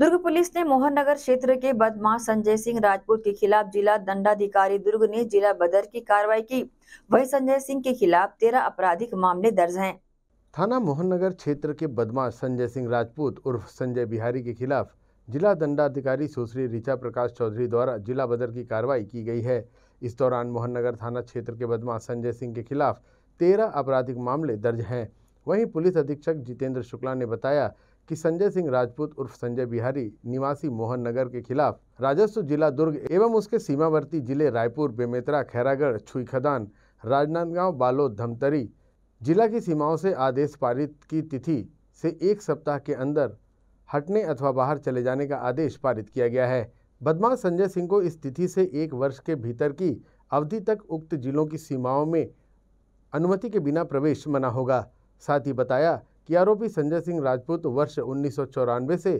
दुर्ग police ने मोहन नगर क्षेत्र के बदमाश संजय सिंह राजपूत के खिलाफ जिला दंडाधिकारी दुर्ग ने जिला बदर की कार्रवाई की वही संजय सिंह के खिलाफ तेरह आपराधिक मामले दर्ज हैं थाना मोहन नगर क्षेत्र के बदमाश संजय सिंह राजपूत उर्फ संजय बिहारी के खिलाफ जिला दंडाधिकारी सुश्री ऋचा प्रकाश चौधरी द्वारा जिला बदर की कार्रवाई की गई है इस दौरान मोहन नगर थाना क्षेत्र के बदमाश संजय सिंह के खिलाफ तेरह आपराधिक मामले दर्ज हैं वहीं पुलिस अधीक्षक जितेंद्र शुक्ला ने बताया कि संजय सिंह राजपूत उर्फ संजय बिहारी निवासी मोहन नगर के खिलाफ राजस्व जिला दुर्ग एवं उसके सीमावर्ती जिले रायपुर बेमेतरा खैरागढ़ छुईखदान राजनांदगांव बालोद धमतरी जिला की सीमाओं से आदेश पारित की तिथि से एक सप्ताह के अंदर हटने अथवा बाहर चले जाने का आदेश पारित किया गया है बदमाश संजय सिंह को इस तिथि से एक वर्ष के भीतर की अवधि तक उक्त जिलों की सीमाओं में अनुमति के बिना प्रवेश मना होगा साथ ही बताया कि आरोपी संजय सिंह राजपूत वर्ष उन्नीस से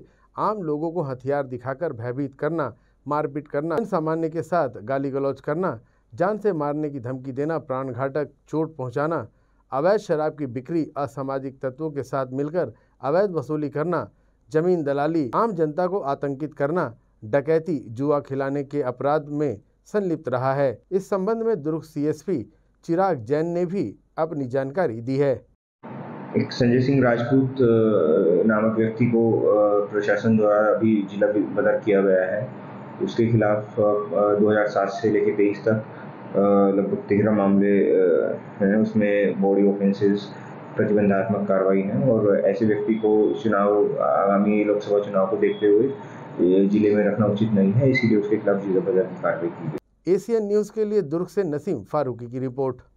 आम लोगों को हथियार दिखाकर भयभीत करना मारपीट करना सामान्य के साथ गाली गलौज करना जान से मारने की धमकी देना प्राण घाटक चोट पहुंचाना अवैध शराब की बिक्री असामाजिक तत्वों के साथ मिलकर अवैध वसूली करना जमीन दलाली आम जनता को आतंकित करना डकैती जुआ खिलाने के अपराध में संलिप्त रहा है इस संबंध में दुर्ग सीएसपी चिराग जैन ने भी अपनी जानकारी दी है एक संजय सिंह राजपूत नामक व्यक्ति को प्रशासन द्वारा अभी जिला बदर किया गया है उसके खिलाफ 2007 से लेकर तेईस तक लगभग तेरह मामले हैं उसमें बॉडी ऑफेंसेस प्रतिबंधात्मक कार्रवाई है और ऐसे व्यक्ति को चुनाव आगामी लोकसभा चुनाव को देखते हुए जिले में रखना उचित नहीं है इसीलिए उसके खिलाफ जिला बदर की कार्रवाई की गई एशियन न्यूज़ के लिए दुर्ग से नसीम फारूकी की रिपोर्ट